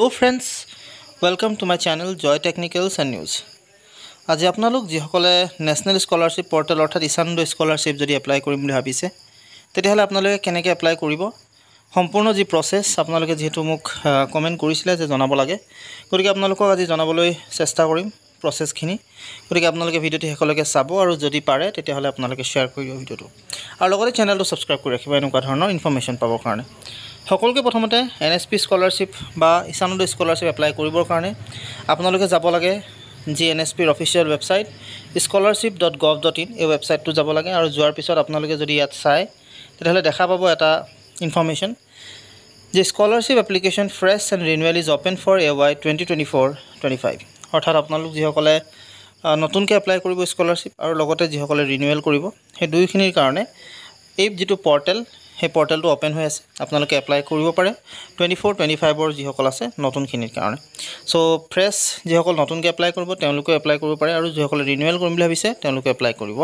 hello' friends welcome to my channel Joy technicals and news আজি আপোনালোক যিসকলে নেশ্যনেল স্কলাৰশ্বিপ পৰ্টেল অৰ্থাৎ ঈশানন্দ স্কলাৰশ্বিপ যদি এপ্লাই কৰিম বুলি ভাবিছে তেতিয়াহ'লে আপোনালোকে কেনেকৈ এপ্লাই কৰিব সম্পূৰ্ণ যি প্ৰচেছ আপোনালোকে যিহেতু মোক কমেণ্ট কৰিছিলে যে জনাব লাগে গতিকে আপোনালোকক আজি জনাবলৈ চেষ্টা কৰিম প্ৰচেছখিনি গতিকে আপোনালোকে ভিডিঅ'টো শেষলৈকে চাব আৰু যদি পাৰে তেতিয়াহ'লে আপোনালোকে শ্বেয়াৰ কৰি দিব ভিডিঅ'টো আৰু লগতে চেনেলটো ছাবস্ক্ৰাইব কৰি ৰাখিব এনেকুৱা ধৰণৰ ইনফৰ্মেশ্যন পাবৰ কাৰণে সকলোকে প্ৰথমতে এন এছ পি স্কলাৰশ্বিপ বা ইছানুদ স্কলাৰশ্বিপ এপ্লাই কৰিবৰ কাৰণে আপোনালোকে যাব লাগে যি এন এছ পিৰ official website scholarship dot gov dot in এই ৱেবছাইটটো যাব লাগে আৰু যোৱাৰ পিছত আপোনালোকে যদি ইয়াত চায় তেতিয়াহ'লে দেখা পাব এটা ইনফৰ্মেশ্যন যে scholarship application fresh and renewal is open for A Y twenty twenty four twenty five অৰ্থাৎ আপোনালোক যিসকলে নতুনকৈ এপ্লাই কৰিব স্কলাৰশ্বিপ আৰু লগতে যিসকলে ৰিনুৱেল কৰিব সেই দুইখিনিৰ কাৰণে এই যিটো পৰ্টেল সেই পৰ্টেলটো অ'পেন হৈ আছে আপোনালোকে এপ্লাই কৰিব পাৰে টুৱেণ্টি ফ'ৰ টুৱেণ্টি ফাইভৰ যিসকল আছে নতুনখিনিৰ কাৰণে চ' ফ্ৰেছ যিসকল নতুনকৈ এপ্লাই কৰিব তেওঁলোকেও এপ্লাই কৰিব পাৰে আৰু যিসকলে ৰিনিউৱেল কৰিম বুলি ভাবিছে তেওঁলোকে এপ্লাই কৰিব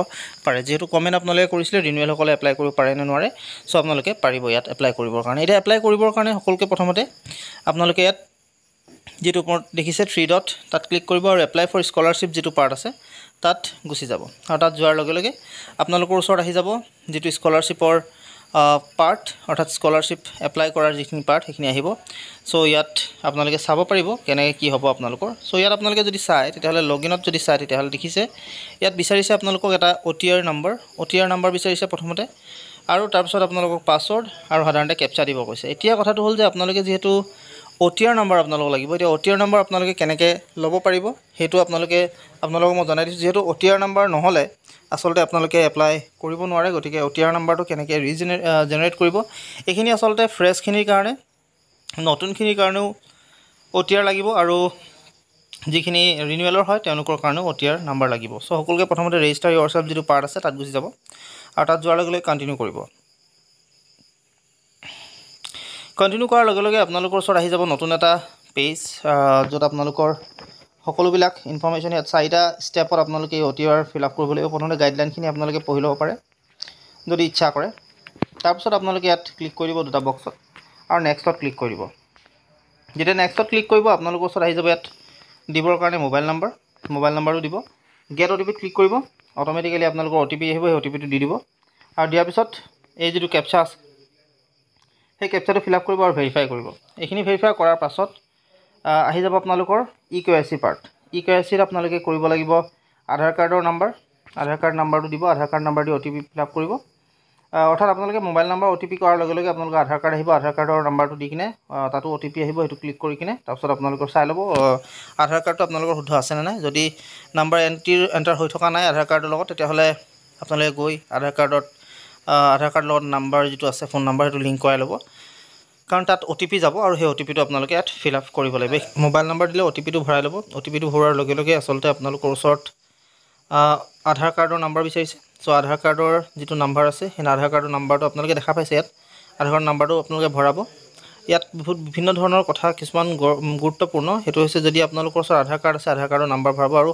পাৰে যিহেতু কমেণ্ট আপোনালোকে কৰিছিলে ৰিনিউৱেলসকলে এপ্লাই কৰিব পাৰে নে নোৱাৰে চ' আপোনালোকে পাৰিব ইয়াত এপ্লাই কৰিবৰ কাৰণে এতিয়া এপ্লাই কৰিবৰ কাৰণে সকলোকে প্ৰথমতে আপোনালোকে ইয়াত যিটো ওপৰত দেখিছে থ্ৰী ডট তাত ক্লিক কৰিব আৰু এপ্লাই ফৰ স্কলাৰশ্বিপ যিটো পাৰ্ট আছে তাত গুচি যাব আৰু তাত যোৱাৰ লগে লগে আপোনালোকৰ ওচৰত আহি যাব যিটো স্কলাৰশ্বিপৰ পাৰ্ট অৰ্থাৎ স্কলাৰশ্বিপ এপ্লাই কৰাৰ যিখিনি পাৰ্ট সেইখিনি আহিব চ' ইয়াত আপোনালোকে চাব পাৰিব কেনেকৈ কি হ'ব আপোনালোকৰ চ' ইয়াত আপোনালোকে যদি চায় তেতিয়াহ'লে লগ ইনত যদি চায় তেতিয়াহ'লে দেখিছে ইয়াত বিচাৰিছে আপোনালোকক এটা O' T R number O' T R number বিচাৰিছে প্ৰথমতে আৰু তাৰপিছত আপোনালোকক পাছৱৰ্ড আৰু সাধাৰণতে কেপচা দিব কৈছে এতিয়া কথাটো হ'ল যে আপোনালোকে যিহেতু অ' টি আৰ নম্বৰ আপোনালোকক লাগিব এতিয়া অ' টি আৰ নম্বৰ আপোনালোকে কেনেকৈ ল'ব পাৰিব সেইটো আপোনালোকে আপোনালোকক মই জনাই দিছোঁ যিহেতু অ' টি আৰ নম্বৰ নহ'লে আচলতে আপোনালোকে এপ্লাই কৰিব নোৱাৰে গতিকে অ' টি আৰ নম্বৰটো কেনেকৈ ৰিজেনে জেনেৰেট কৰিব এইখিনি আচলতে ফ্ৰেছখিনিৰ কাৰণে নতুনখিনিৰ কাৰণেও অ' টি আৰ লাগিব আৰু যিখিনি ৰিনিউৱেলৰ হয় তেওঁলোকৰ কাৰণেও অ' টি আৰ নাম্বাৰ লাগিব চ' সকলোকে প্ৰথমতে ৰেজিষ্টাৰ ইয়াৰ যিটো পাৰ্ট আছে তাত গুচি যাব আৰু তাত যোৱাৰ লগে লগে কণ্টিনিউ কৰিব কণ্টিনিউ কৰাৰ লগে লগে আপোনালোকৰ ওচৰত আহি যাব নতুন এটা পেজ য'ত আপোনালোকৰ সকলোবিলাক ইনফৰ্মেশ্যন ইয়াত চাৰিটা ষ্টেপত আপোনালোকে O' T R fill up কৰিব লাগিব প্ৰথমতে গাইডলাইনখিনি আপোনালোকে পঢ়ি ল'ব পাৰে যদি ইচ্ছা কৰে তাৰপিছত আপোনালোকে ইয়াত ক্লিক কৰি দিব দুটা বক্সত আৰু নেক্সটত ক্লিক কৰিব যেতিয়া নেক্সটত ক্লিক কৰিব আপোনালোকৰ ওচৰত আহি যাব ইয়াত দিবৰ কাৰণে মোবাইল নাম্বাৰ মোবাইল নাম্বাৰটো দিব গেট অ' টি পিত ক্লিক কৰিব অট'মেটিকেলি আপোনালোকৰ অ' টি পি আহিব সেই অ' টি পিটো দি দিব আৰু দিয়াৰ পিছত এই যিটো কেপচাৰ সেই কেপচাটো ফিল আপ কৰিব আৰু ভেৰিফাই কৰিব এইখিনি ভেৰিফাই কৰাৰ পাছত আহি যাব আপোনালোকৰ ই কে আই চি পাৰ্ট ই কে আই চিত আপোনালোকে কৰিব লাগিব আধাৰ কাৰ্ডৰ নাম্বাৰ আধাৰ কাৰ্ড নাম্বাৰটো দিব আধাৰ কাৰ্ড নাম্বাৰ দি O' T P fill up কৰিব অৰ্থাৎ আপোনালোকে mobile number O' T P কৰাৰ লগে লগে আপোনালোকে আধাৰ কাৰ্ড আহিব আধাৰ কাৰ্ডৰ নাম্বাৰটো দি কিনে তাতো অ' টি পি আহিব সেইটো ক্লিক কৰি কিনে তাৰপিছত আপোনালোকৰ চাই ল'ব আধাৰ কাৰ্ডটো আপোনালোকৰ শুদ্ধ আছেনে নাই যদি নাম্বাৰ এণ্ট্ৰি এণ্টাৰ হৈ থকা নাই আধাৰ কাৰ্ডৰ লগত তেতিয়াহ'লে আপোনালোকে গৈ আধাৰ কাৰ্ডত আধাৰ কাৰ্ডৰ লগত নাম্বাৰ যিটো আছে ফোন নাম্বাৰ সেইটো লিংক কৰাই ল'ব কাৰণ তাত অ টি পি যাব আৰু সেই অ টি পিটো আপোনালোকে ইয়াত ফিল আপ কৰিব লাগিব মোবাইল নাম্বাৰ দিলে অ টি পিটো ভৰাই ল'ব অ টি পিটো ভৰোৱাৰ লগে লগে আচলতে আপোনালোকৰ ওচৰত আধাৰ কাৰ্ডৰ নাম্বাৰ বিচাৰিছে চ' আধাৰ কাৰ্ডৰ যিটো নাম্বাৰ আছে সেই আধাৰ কাৰ্ডৰ নাম্বাৰটো আপোনালোকে দেখা পাইছে ইয়াত আধাৰ কাৰ্ডৰ নাম্বাৰটো আপোনালোকে ভৰাব ইয়াত বহুত বিভিন্ন ধৰণৰ কথা কিছুমান গুৰুত্বপূৰ্ণ সেইটো হৈছে যদি আপোনালোকৰ ওচৰত আধাৰ কাৰ্ড আছে আধাৰ কাৰ্ডৰ নাম্বাৰ ভৰাব আৰু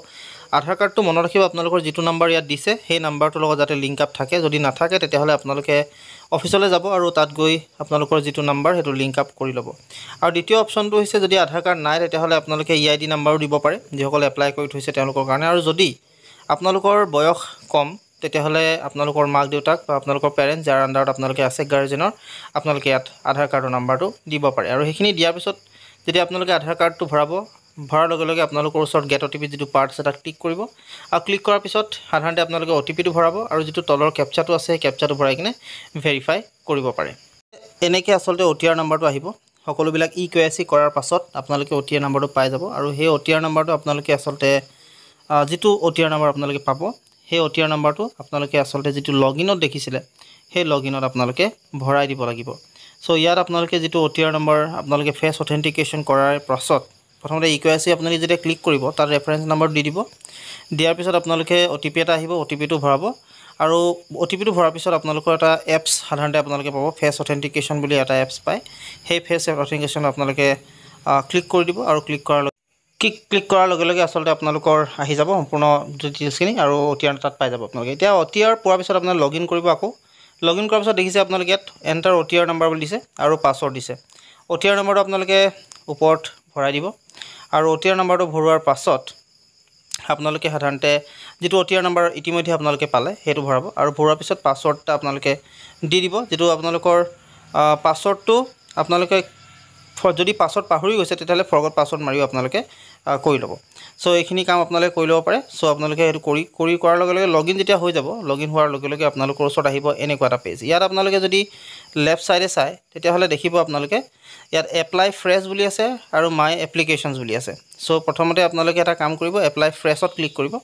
আধাৰ কাৰ্ডটো মনত ৰাখিব আপোনালোকৰ যিটো নাম্বাৰ ইয়াত দিছে সেই নাম্বাৰটোৰ লগত যাতে লিংক আপ থাকে যদি নাথাকে তেতিয়াহ'লে আপোনালোকে অফিচলৈ যাব আৰু তাত গৈ আপোনালোকৰ যিটো নাম্বাৰ সেইটো লিংক আপ কৰি ল'ব আৰু দ্বিতীয় অপশ্যনটো হৈছে যদি আধাৰ কাৰ্ড নাই তেতিয়াহ'লে আপোনালোকে ই আই ডি নাম্বাৰো দিব পাৰে যিসকলে এপ্লাই কৰি থৈছে তেওঁলোকৰ কাৰণে আৰু যদি আপোনালোকৰ বয়স কম তেতিয়াহ'লে আপোনালোকৰ মাক দেউতাক বা আপোনালোকৰ পেৰেণ্টছ যাৰ আণ্ডাৰত আপোনালোকে আছে গাৰ্জেনৰ আপোনালোকে ইয়াত আধাৰ কাৰ্ডৰ নাম্বাৰটো দিব পাৰে আৰু সেইখিনি দিয়াৰ পিছত যেতিয়া আপোনালোকে আধাৰ কাৰ্ডটো ভৰাব ভৰাৰ লগে লগে আপোনালোকৰ ওচৰত গেট অ' টি পি যিটো পাৰ্ট আছে তাক ক্লিক কৰিব আৰু ক্লিক কৰাৰ পিছত সাধাৰণতে আপোনালোকে অ' টি পিটো ভৰাব আৰু যিটো তলৰ কেপচাটো আছে সেই কেপচাটো ভৰাই কিনে ভেৰিফাই কৰিব পাৰে এনেকৈ আচলতে অ' টি আৰ নাম্বাৰটো আহিব সকলোবিলাক ই কে ৱাই চি কৰাৰ পাছত আপোনালোকে অ' টি আৰ নাম্বাৰটো পাই যাব আৰু সেই অ' টি আৰ নাম্বাৰটো আপোনালোকে আচলতে যিটো অ' টি আৰ নাম্বাৰ আপোনালোকে পাব সেই অ' টি আৰ নাম্বাৰটো আপোনালোকে আচলতে যিটো লগ ইনত দেখিছিলে সেই লগ ইনত আপোনালোকে ভৰাই দিব লাগিব চ' ইয়াত আপোনালোকে যিটো অ' টি আৰ নাম্বাৰ আপোনালোকে ফেচ অথেণ্টিকেশ্যন কৰাৰ পাছত প্ৰথমতে ই কে আই চি আপোনালোকে যেতিয়া ক্লিক কৰিব তাত ৰেফাৰেঞ্চ নাম্বাৰ দি দিব দিয়াৰ পিছত আপোনালোকে অ' টি পি এটা আহিব অ' টি পিটো ভৰাব আৰু অ' টি পিটো ভৰাৰ পিছত আপোনালোকৰ এটা এপছ সাধাৰণতে আপোনালোকে পাব ফেচ অথেণ্টিকেশ্যন বুলি এটা এপছ পায় সেই ফেচ অথেণ্টিকেশ্যন আপোনালোকে ক্লিক কৰি দিব আৰু ক্লিক কৰাৰ লগে ক্লিক ক্লিক কৰাৰ লগে লগে আচলতে আপোনালোকৰ আহি যাব সম্পূৰ্ণ ডিটেইলছখিনি আৰু অ' টি আৰ তাত পাই যাব আপোনালোকে এতিয়া অ' টি আৰ পোৱাৰ পিছত আপোনাৰ লগ ইন কৰিব আকৌ লগ ইন কৰাৰ পিছত দেখিছে আপোনালোকে ইয়াত enter O' T R number বুলি দিছে আৰু পাছৱৰ্ড দিছে অ' টি আৰ নাম্বাৰটো আপোনালোকে ওপৰত ভৰাই দিব আৰু অ' টি আৰ নাম্বাৰটো ভৰোৱাৰ পাছত আপোনালোকে সাধাৰণতে যিটো অ' টি আৰ নাম্বাৰ ইতিমধ্যে আপোনালোকে পালে সেইটো ভৰাব আৰু ভৰোৱাৰ পিছত পাছৱৰ্ড আপোনালোকে দি দিব যিটো আপোনালোকৰ পাছৱৰ্ডটো আপোনালোকে যদি পাছৱৰ্ড পাহৰি গৈছে তেতিয়াহ'লে ফৰ্গত পাছৱৰ্ড মাৰিও আপোনালোকে কৰি ল'ব চ' এইখিনি কাম আপোনালোকে কৰি ল'ব পাৰে চ' আপোনালোকে সেইটো কৰি কৰি কৰাৰ লগে লগে লগ ইন যেতিয়া হৈ যাব লগ ইন হোৱাৰ লগে লগে আপোনালোকৰ ওচৰত আহিব এনেকুৱা এটা পেজ ইয়াত আপোনালোকে যদি লেফ্ট ছাইডে চায় তেতিয়াহ'লে দেখিব আপোনালোকে ইয়াত এপ্লাই ফ্ৰেছ বুলি আছে আৰু মাই এপ্লিকেশ্যনছ বুলি আছে চ' প্ৰথমতে আপোনালোকে এটা কাম কৰিব এপ্লাই ফ্ৰেছত ক্লিক কৰিব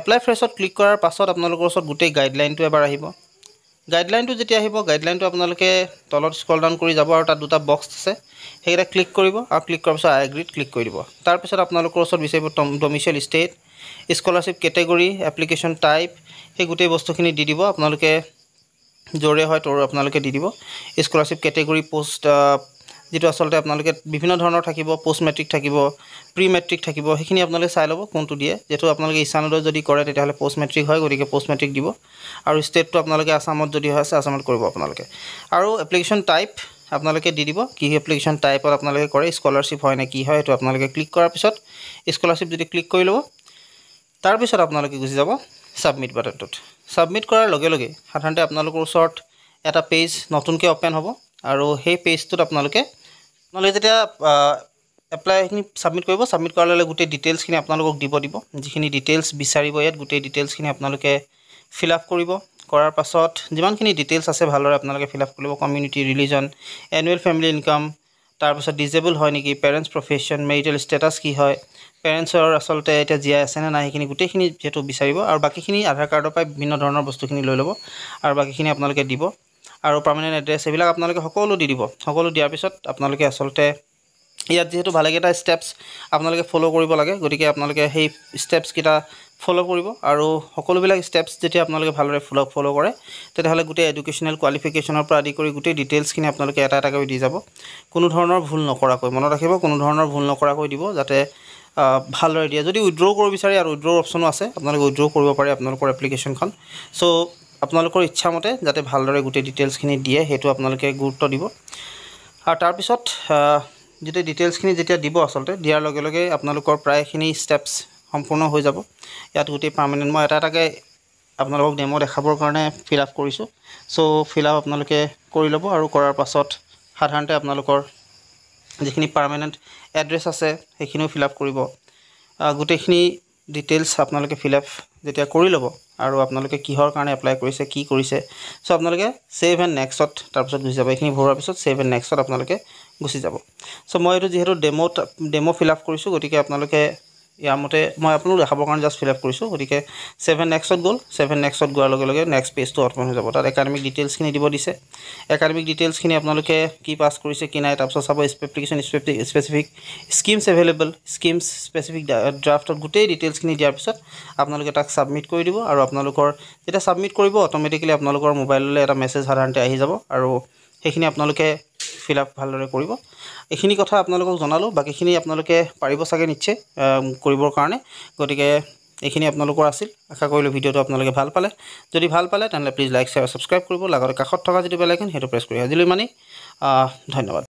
এপ্লাই ফ্ৰেছত ক্লিক কৰাৰ পাছত আপোনালোকৰ ওচৰত গোটেই গাইডলাইনটো এবাৰ আহিব গাইডলাইনটো যেতিয়া আহিব গাইডলাইনটো আপোনালোকে তলত স্কল ডাউন কৰি যাব আৰু তাত দুটা বক্স আছে সেইকেইটা ক্লিক কৰিব আৰু ক্লিক কৰাৰ পিছত আই এগ্ৰিত ক্লিক কৰি দিব তাৰপিছত আপোনালোকৰ ওচৰত বিচাৰিব domicile state scholarship category application type সেই গোটেই বস্তুখিনি দি দিব আপোনালোকে য'ৰে হয় তোৰ আপোনালোকে দি দিব স্কলাৰশ্বিপ কেটেগৰী পষ্ট যিটো আচলতে আপোনালোকে বিভিন্ন ধৰণৰ থাকিব পোষ্ট মেট্ৰিক থাকিব প্ৰি মেট্ৰিক থাকিব সেইখিনি আপোনালোকে চাই ল'ব কোনটো দিয়ে যিহেতু আপোনালোকে ইছানলৈ যদি কৰে তেতিয়াহ'লে পোষ্ট মেট্ৰিক হয় গতিকে পোষ্ট মেট্ৰিক দিব আৰু ষ্টেটটো আপোনালোকে আছামত যদি হয় আছে আছামত কৰিব আপোনালোকে আৰু এপ্লিকেশ্যন টাইপ আপোনালোকে দি দিব কি এপ্লিকেশ্যন টাইপত আপোনালোকে কৰে স্কলাৰশ্বিপ হয় নে কি হয় সেইটো আপোনালোকে ক্লিক কৰাৰ পিছত স্কলাৰশ্বিপ যদি ক্লিক কৰি ল'ব তাৰপিছত আপোনালোকে গুচি যাব ছাবমিট বাটনটোত ছাবমিট কৰাৰ লগে লগে সাধাৰণতে আপোনালোকৰ ওচৰত এটা পেজ নতুনকৈ অ'পেন হ'ব আৰু সেই পেজটোত আপোনালোকে আপোনালোকে যেতিয়া এপ্লাইখিনি ছাবমিট কৰিব ছাবমিট কৰাৰ লগে গোটেই ডিটেইলছখিনি আপোনালোকক দিব দিব যিখিনি ডিটেইলছ বিচাৰিব ইয়াত গোটেই ডিটেইলছখিনি আপোনালোকে ফিল আপ কৰিব কৰাৰ পাছত যিমানখিনি ডিটেইলছ আছে ভালদৰে আপোনালোকে ফিল আপ কৰিব community religion annual family income তাৰপিছত ডিজেবল হয় নেকি পেৰেণ্টছ প্ৰফেশ্যন মেৰিটেল ষ্টেটাছ কি হয় পেৰেণ্টছৰ আচলতে এতিয়া জীয়াই আছেনে নাই সেইখিনি গোটেইখিনি যিহেতু বিচাৰিব আৰু বাকীখিনি আধাৰ কাৰ্ডৰ পৰাই বিভিন্ন ধৰণৰ বস্তুখিনি লৈ ল'ব আৰু বাকীখিনি আপোনালোকে দিব আৰু পাৰ্মানেণ্ট এড্ৰেছ এইবিলাক আপোনালোকে সকলো দি দিব সকলো দিয়াৰ পিছত আপোনালোকে আচলতে ইয়াত যিহেতু ভালেকেইটা ষ্টেপছ আপোনালোকে ফ'ল' কৰিব লাগে গতিকে আপোনালোকে সেই ষ্টেপছকেইটা ফ'ল' কৰিব আৰু সকলোবিলাক ষ্টেপছ যেতিয়া আপোনালোকে ভালদৰে ফ'ল' ফ'ল' কৰে তেতিয়াহ'লে গোটেই এডুকেশ্যনেল কোৱালিফিকেশ্যনৰ পৰা আদি কৰি গোটেই ডিটেইলছখিনি আপোনালোকে এটা এটাকৈ দি যাব কোনো ধৰণৰ ভুল নকৰাকৈ মনত ৰাখিব কোনো ধৰণৰ ভুল নকৰাকৈ দিব যাতে ভালদৰে দিয়ে যদি উইড্ৰ' কৰিব বিচাৰে আৰু উইড্ৰ' অপশ্যনো আছে আপোনালোকে উইড্ৰ' কৰিব পাৰে আপোনালোকৰ এপ্লিকেশ্যনখন চ' আপোনালোকৰ ইচ্ছামতে যাতে ভালদৰে গোটেই ডিটেইলছখিনি দিয়ে সেইটো আপোনালোকে গুৰুত্ব দিব আৰু তাৰপিছত যেতিয়া ডিটেইলছখিনি যেতিয়া দিব আচলতে দিয়াৰ লগে লগে আপোনালোকৰ প্ৰায়খিনি ষ্টেপছ সম্পূৰ্ণ হৈ যাব ইয়াত গোটেই পাৰ্মানেণ্ট মই এটা এটাকৈ আপোনালোকক ডেম' দেখাবৰ কাৰণে ফিল আপ কৰিছোঁ চ' ফিল আপ আপোনালোকে কৰি ল'ব আৰু কৰাৰ পাছত সাধাৰণতে আপোনালোকৰ যিখিনি পাৰ্মানেণ্ট এড্ৰেছ আছে সেইখিনিও ফিল আপ কৰিব গোটেইখিনি ডিটেইলছ আপোনালোকে ফিল আপ যেতিয়া কৰি ল'ব আৰু আপোনালোকে কিহৰ কাৰণে এপ্লাই কৰিছে কি কৰিছে চ' আপোনালোকে ছেভ এণ্ড নেক্সট তাৰপিছত গুচি যাব এইখিনি ভৰোৱাৰ পিছত ছেভ এণ্ড নেক্সট আপোনালোকে গুচি যাব চ' মই এইটো যিহেতু ডেম' ডেম' ফিল আপ কৰিছোঁ গতিকে আপোনালোকে ইয়াৰ মতে মই আপোনালোক দেখাবৰ কাৰণে জাষ্ট ফিলআপ কৰিছোঁ গতিকে ছেভেন নেক্সত গ'ল ছেভেন নেক্সত গোৱাৰ লগে লগে নেক্সট পেজটো অৰ্পণ হৈ যাব তাত একাডেমিক ডিটেইলছখিনি দিব দিছে একাডেমিক ডিটেইলছখিনি আপোনালোকে কি পাছ কৰিছে কি নাই তাৰপিছত চাব স্পেপ্লিকেশ্যন specific schemes available schemes specific ড্ৰাফ্টত গোটেই ডিটেইলছখিনি দিয়াৰ পিছত আপোনালোকে তাক ছাবমিট কৰি দিব আৰু আপোনালোকৰ যেতিয়া ছাবমিট কৰিব অট'মেটিকেলি আপোনালোকৰ মোবাইললৈ এটা মেছেজ সাধাৰণতে আহি যাব আৰু সেইখিনি আপোনালোকে ফিল আপ ভালদৰে কৰিব এইখিনি কথা আপোনালোকক জনালোঁ বাকীখিনি আপোনালোকে পাৰিব চাগে নিশ্চয় কৰিবৰ কাৰণে গতিকে এইখিনি আপোনালোকৰ আছিল আশা কৰিলোঁ ভিডিঅ'টো আপোনালোকে ভাল পালে যদি ভাল পালে তেনেহ'লে প্লিজ লাইক শ্বেয়াৰ ছাবস্ক্ৰাইব কৰিব লগতে কাষত থকা যিটো বেলেগ সেইটো প্ৰেছ কৰি আজিলৈ মানে ধন্যবাদ